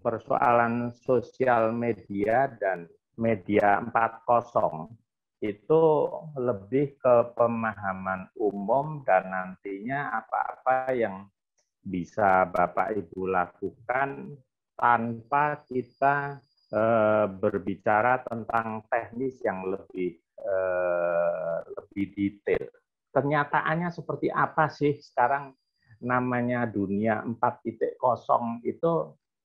persoalan sosial media dan media 40 itu lebih ke pemahaman umum dan nantinya apa-apa yang bisa Bapak Ibu lakukan tanpa kita e, berbicara tentang teknis yang lebih e, lebih detail. Kenyataannya seperti apa sih sekarang namanya dunia 4.0 itu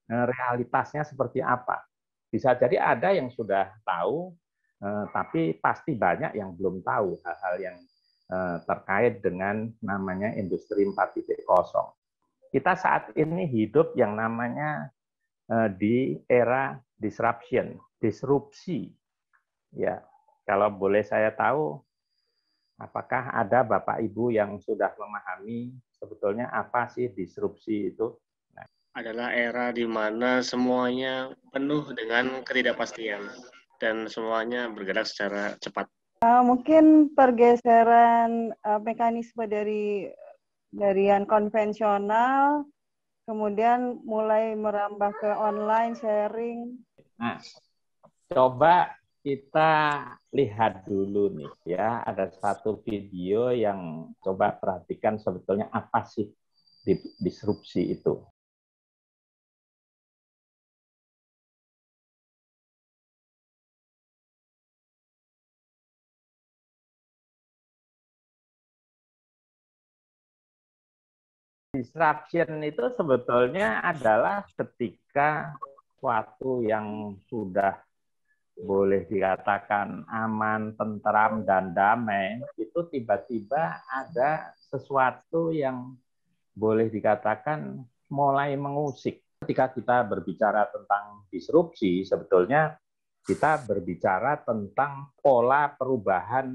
Eh, realitasnya seperti apa. Bisa jadi ada yang sudah tahu, eh, tapi pasti banyak yang belum tahu hal-hal yang eh, terkait dengan namanya industri 4.0. Kita saat ini hidup yang namanya di era disruption, disrupsi. Ya, kalau boleh saya tahu, apakah ada Bapak Ibu yang sudah memahami sebetulnya apa sih disrupsi itu? adalah era di mana semuanya penuh dengan ketidakpastian dan semuanya bergerak secara cepat. Uh, mungkin pergeseran uh, mekanisme dari dari yang konvensional kemudian mulai merambah ke online sharing. Nah, coba kita lihat dulu nih ya, ada satu video yang coba perhatikan sebetulnya apa sih disrupsi itu. Disruption itu sebetulnya adalah ketika suatu yang sudah boleh dikatakan aman, tentram, dan damai, itu tiba-tiba ada sesuatu yang boleh dikatakan mulai mengusik. Ketika kita berbicara tentang disrupsi, sebetulnya kita berbicara tentang pola perubahan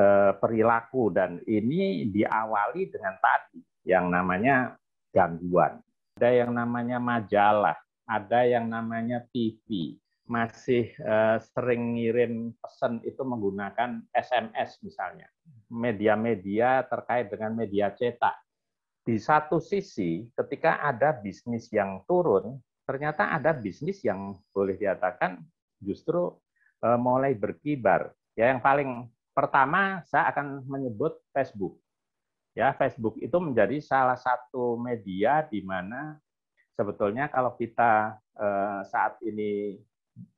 eh, perilaku dan ini diawali dengan tadi yang namanya gangguan. Ada yang namanya majalah, ada yang namanya TV. Masih eh, sering ngirim pesan itu menggunakan SMS misalnya. Media-media terkait dengan media cetak. Di satu sisi, ketika ada bisnis yang turun, ternyata ada bisnis yang boleh diatakan justru eh, mulai berkibar. Ya yang paling pertama saya akan menyebut Facebook. Ya, Facebook itu menjadi salah satu media di mana sebetulnya kalau kita eh, saat ini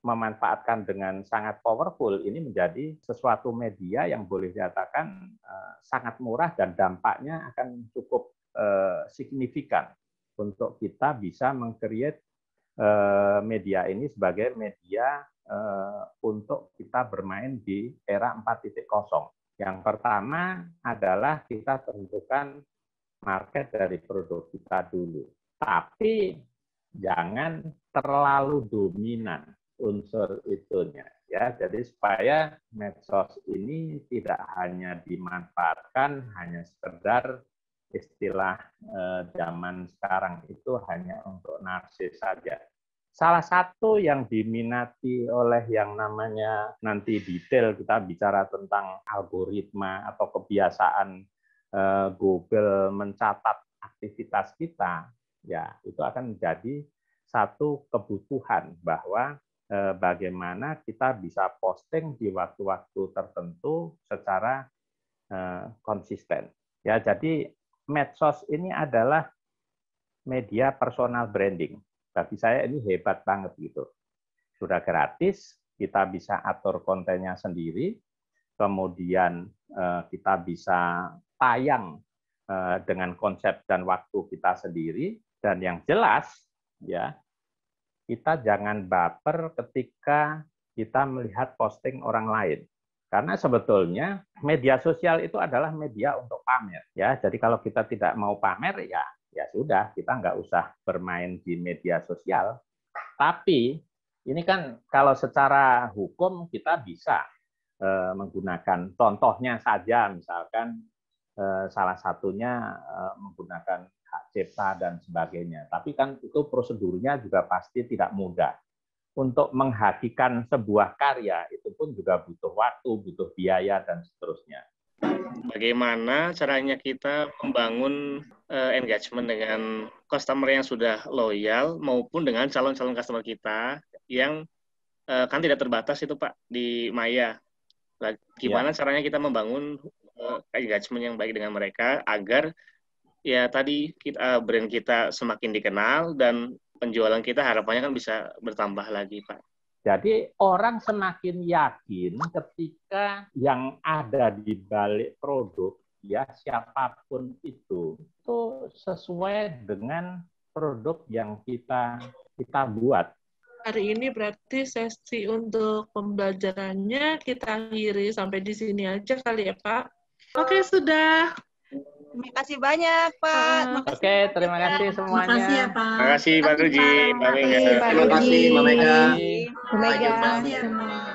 memanfaatkan dengan sangat powerful ini menjadi sesuatu media yang boleh dikatakan eh, sangat murah dan dampaknya akan cukup eh, signifikan untuk kita bisa mengcreate media ini sebagai media untuk kita bermain di era kosong. Yang pertama adalah kita tentukan market dari produk kita dulu. Tapi jangan terlalu dominan unsur itunya ya. Jadi supaya medsos ini tidak hanya dimanfaatkan hanya sekedar istilah eh, zaman sekarang itu hanya untuk narsis saja salah satu yang diminati oleh yang namanya nanti detail kita bicara tentang algoritma atau kebiasaan eh, Google mencatat aktivitas kita, ya itu akan menjadi satu kebutuhan bahwa eh, bagaimana kita bisa posting di waktu-waktu tertentu secara eh, konsisten. Ya, jadi medsos ini adalah media personal branding bagi saya ini hebat banget gitu. Sudah gratis, kita bisa atur kontennya sendiri, kemudian eh, kita bisa tayang eh, dengan konsep dan waktu kita sendiri, dan yang jelas ya kita jangan baper ketika kita melihat posting orang lain. Karena sebetulnya media sosial itu adalah media untuk pamer ya. Jadi kalau kita tidak mau pamer ya ya sudah kita nggak usah bermain di media sosial. Tapi ini kan kalau secara hukum kita bisa eh, menggunakan contohnya saja misalkan eh, salah satunya eh, menggunakan hak cipta dan sebagainya. Tapi kan itu prosedurnya juga pasti tidak mudah. Untuk menghakikan sebuah karya itu pun juga butuh waktu, butuh biaya dan seterusnya. Bagaimana caranya kita membangun uh, engagement dengan customer yang sudah loyal maupun dengan calon-calon customer kita yang uh, kan tidak terbatas itu Pak di Maya. gimana ya. caranya kita membangun uh, engagement yang baik dengan mereka agar ya tadi kita brand kita semakin dikenal dan penjualan kita harapannya kan bisa bertambah lagi Pak. Jadi orang semakin yakin ketika yang ada di balik produk ya siapapun itu itu sesuai dengan produk yang kita kita buat. Hari ini berarti sesi untuk pembelajarannya kita akhiri sampai di sini aja kali ya Pak. Oke sudah Terima kasih banyak, Pak. Hmm. Makasih Oke, terima ya. kasih semuanya. Terima kasih ya, Pak. Terima kasih, Pak Terima kasih, Pak Terima kasih, Terima kasih, Pak